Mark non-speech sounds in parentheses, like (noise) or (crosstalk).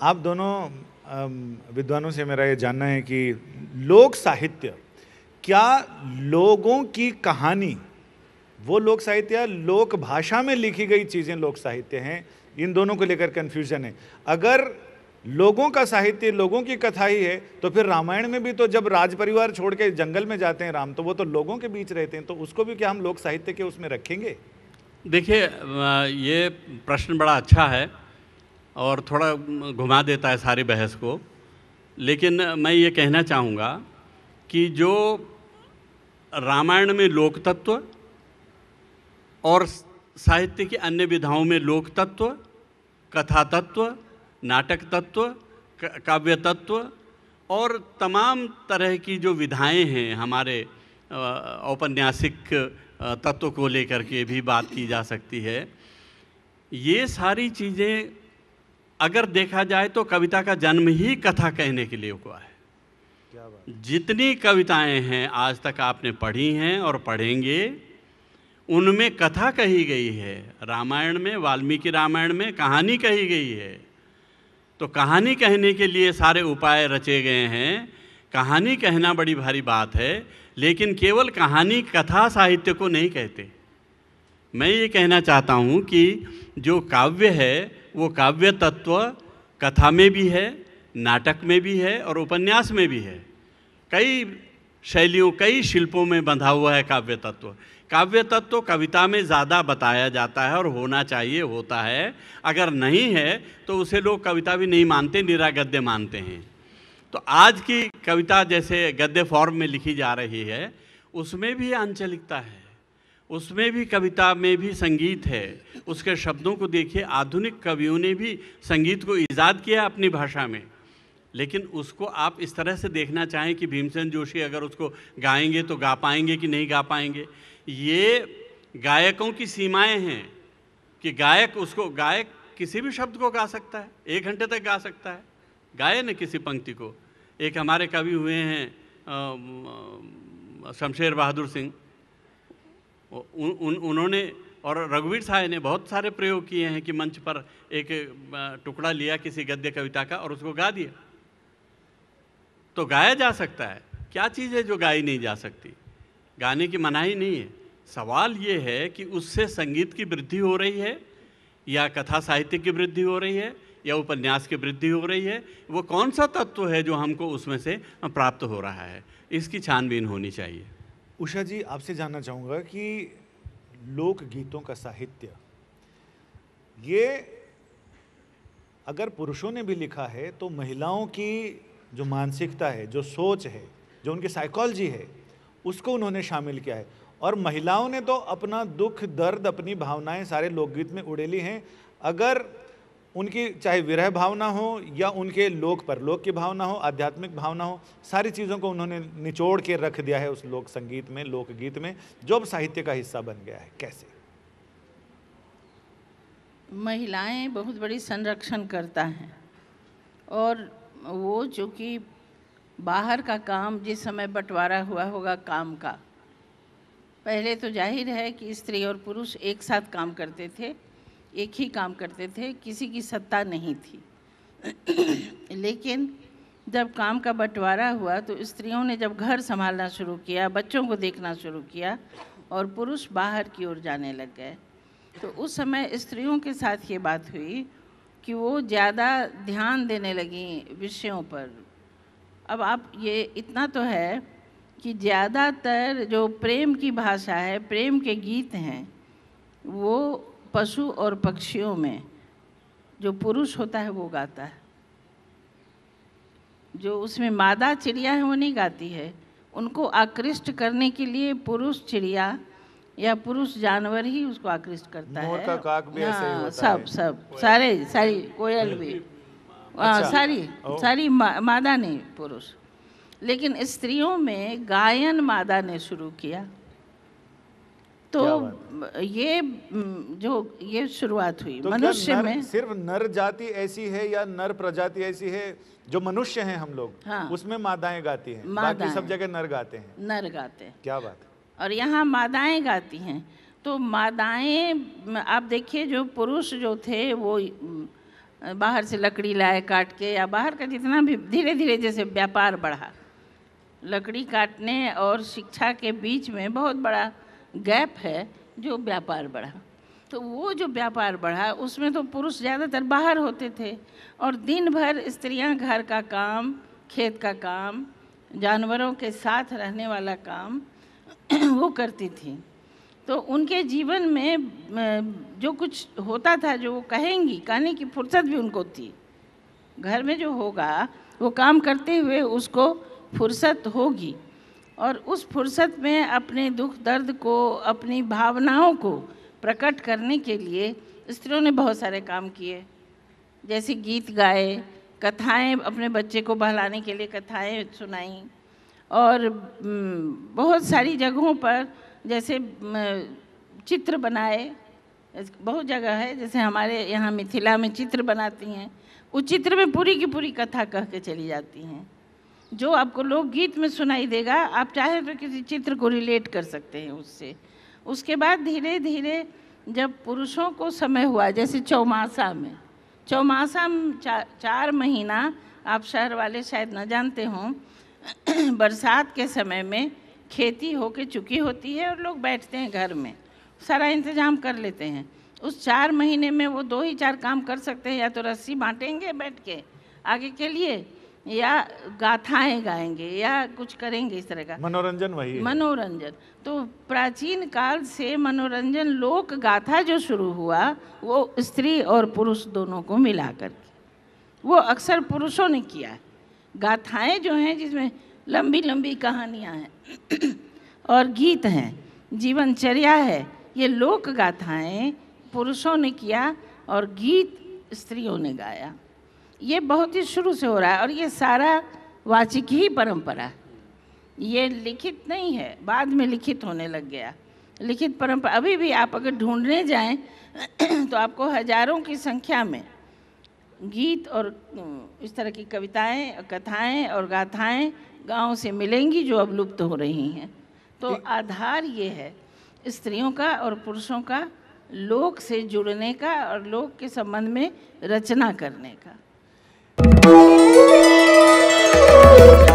आप दोनों विद्वानों से मेरा ये जानना है कि लोक साहित्य क्या लोगों की कहानी वो लोक साहित्य या लोक भाषा में लिखी गई चीज़ें लोक साहित्य हैं इन दोनों को लेकर कन्फ्यूजन है अगर लोगों का साहित्य लोगों की कथा ही है तो फिर रामायण में भी तो जब राज परिवार छोड़ के जंगल में जाते हैं राम तो वो तो लोगों के बीच रहते हैं तो उसको भी क्या हम लोक साहित्य के उसमें रखेंगे देखिए ये प्रश्न बड़ा अच्छा है और थोड़ा घुमा देता है सारी बहस को लेकिन मैं ये कहना चाहूँगा कि जो रामायण में लोक तत्व और साहित्य की अन्य विधाओं में लोक तत्व कथा तत्व नाटक तत्व काव्य तत्व और तमाम तरह की जो विधाएं हैं हमारे औपन्यासिक तत्व को लेकर के भी बात की जा सकती है ये सारी चीज़ें अगर देखा जाए तो कविता का जन्म ही कथा कहने के लिए हुआ है क्या जितनी कविताएं हैं आज तक आपने पढ़ी हैं और पढ़ेंगे उनमें कथा कही गई है रामायण में वाल्मीकि रामायण में कहानी कही गई है तो कहानी कहने के लिए सारे उपाय रचे गए हैं कहानी कहना बड़ी भारी बात है लेकिन केवल कहानी कथा साहित्य को नहीं कहते मैं ये कहना चाहता हूँ कि जो काव्य है वो काव्य तत्व कथा में भी है नाटक में भी है और उपन्यास में भी है कई शैलियों कई शिल्पों में बंधा हुआ है काव्य तत्व काव्य तत्व कविता में ज़्यादा बताया जाता है और होना चाहिए होता है अगर नहीं है तो उसे लोग कविता भी नहीं मानते निरागद्य मानते हैं तो आज की कविता जैसे गद्य फॉर्म में लिखी जा रही है उसमें भी आंचलिकता है उसमें भी कविता में भी संगीत है उसके शब्दों को देखिए आधुनिक कवियों ने भी संगीत को ईजाद किया अपनी भाषा में लेकिन उसको आप इस तरह से देखना चाहें कि भीमसेन जोशी अगर उसको गाएंगे तो गा पाएंगे कि नहीं गा पाएंगे ये गायकों की सीमाएं हैं कि गायक उसको गायक किसी भी शब्द को गा सकता है एक घंटे तक गा सकता है गाए न किसी पंक्ति को एक हमारे कवि हुए हैं शमशेर बहादुर सिंह उन, उन उन्होंने और रघुवीर साय ने बहुत सारे प्रयोग किए हैं कि मंच पर एक टुकड़ा लिया किसी गद्य कविता का और उसको गा दिया तो गाया जा सकता है क्या चीज़ है जो गाई नहीं जा सकती गाने की मनाही नहीं है सवाल ये है कि उससे संगीत की वृद्धि हो रही है या कथा साहित्य की वृद्धि हो रही है या उपन्यास की वृद्धि हो रही है वो कौन सा तत्व है जो हमको उसमें से प्राप्त हो रहा है इसकी छानबीन होनी चाहिए उषा जी आपसे जानना चाहूँगा कि लोक गीतों का साहित्य ये अगर पुरुषों ने भी लिखा है तो महिलाओं की जो मानसिकता है जो सोच है जो उनकी साइकोलॉजी है उसको उन्होंने शामिल किया है और महिलाओं ने तो अपना दुख दर्द अपनी भावनाएं सारे लोकगीत में उड़ेली हैं अगर उनकी चाहे विरह भावना हो या उनके लोक पर लोक की भावना हो आध्यात्मिक भावना हो सारी चीज़ों को उन्होंने निचोड़ के रख दिया है उस लोक संगीत में लोकगीत में जो अब साहित्य का हिस्सा बन गया है कैसे महिलाएं बहुत बड़ी संरक्षण करता हैं और वो जो कि बाहर का काम जिस समय बंटवारा हुआ होगा काम का पहले तो जाहिर है कि स्त्री और पुरुष एक साथ काम करते थे एक ही काम करते थे किसी की सत्ता नहीं थी लेकिन जब काम का बंटवारा हुआ तो स्त्रियों ने जब घर संभालना शुरू किया बच्चों को देखना शुरू किया और पुरुष बाहर की ओर जाने लग गए तो उस समय स्त्रियों के साथ ये बात हुई कि वो ज़्यादा ध्यान देने लगी विषयों पर अब आप ये इतना तो है कि ज़्यादातर जो प्रेम की भाषा है प्रेम के गीत हैं वो पशु और पक्षियों में जो पुरुष होता है वो गाता है जो उसमें मादा चिड़िया है वो नहीं गाती है उनको आकृष्ट करने के लिए पुरुष चिड़िया या पुरुष जानवर ही उसको आकृष्ट करता है का काक भी ऐसे ही हाँ, होता सब है। सब सारे सारी कोयल भी अच्छा, हाँ, सारी सारी मा, मादा नहीं पुरुष लेकिन स्त्रियों में गायन मादा ने शुरू किया तो ये जो ये शुरुआत हुई तो मनुष्य में सिर्फ नर जाति ऐसी है या नर प्रजाति ऐसी है जो मनुष्य हैं हम लोग हाँ, उसमें मादाएं गाती हैं बाकी सब जगह नर गाते हैं नर गाते हैं क्या बात और यहाँ मादाएं गाती हैं तो मादाएं आप देखिए जो पुरुष जो थे वो बाहर से लकड़ी लाए काट के या बाहर का जितना भी धीरे धीरे जैसे व्यापार बढ़ा लकड़ी काटने और शिक्षा के बीच में बहुत बड़ा गैप है जो व्यापार बढ़ा तो वो जो व्यापार बढ़ा उसमें तो पुरुष ज़्यादातर बाहर होते थे और दिन भर स्त्रियां घर का काम खेत का काम जानवरों के साथ रहने वाला काम (clears throat) वो करती थी तो उनके जीवन में जो कुछ होता था जो वो कहेंगी कहने की फुर्सत भी उनको थी घर में जो होगा वो काम करते हुए उसको फुर्सत होगी और उस फुर्सत में अपने दुख दर्द को अपनी भावनाओं को प्रकट करने के लिए स्त्रियों ने बहुत सारे काम किए जैसे गीत गाए कथाएं अपने बच्चे को बहलाने के लिए कथाएं सुनाई और बहुत सारी जगहों पर जैसे चित्र बनाए बहुत जगह है जैसे हमारे यहाँ मिथिला में चित्र बनाती हैं उस चित्र में पूरी की पूरी कथा कह के चली जाती हैं जो आपको गीत में सुनाई देगा आप चाहे तो किसी चित्र को रिलेट कर सकते हैं उससे उसके बाद धीरे धीरे जब पुरुषों को समय हुआ जैसे चौमासा में चौमासा में चा, चार महीना आप शहर वाले शायद ना जानते हों (clears throat) बरसात के समय में खेती हो के चुकी होती है और लोग बैठते हैं घर में सारा इंतजाम कर लेते हैं उस चार महीने में वो दो ही चार काम कर सकते हैं या तो रस्सी बांटेंगे बैठ के आगे के लिए या गाथाएं गाएंगे या कुछ करेंगे इस तरह का मनोरंजन वही मनोरंजन तो प्राचीन काल से मनोरंजन लोक गाथा जो शुरू हुआ वो स्त्री और पुरुष दोनों को मिला करके वो अक्सर पुरुषों ने किया है गाथाएँ जो हैं जिसमें लंबी लंबी कहानियाँ हैं (clears throat) और गीत हैं जीवनचर्या है ये लोक गाथाएँ पुरुषों ने किया और गीत स्त्रियों ने गाया ये बहुत ही शुरू से हो रहा है और ये सारा वाचिक ही परंपरा ये लिखित नहीं है बाद में लिखित होने लग गया लिखित परंपरा अभी भी आप अगर ढूंढने जाएं तो आपको हजारों की संख्या में गीत और इस तरह की कविताएं कथाएं और गाथाएं गांव से मिलेंगी जो अब लुप्त हो रही हैं तो आधार ये है स्त्रियों का और पुरुषों का लोक से जुड़ने का और लोक के संबंध में रचना करने का Thank you.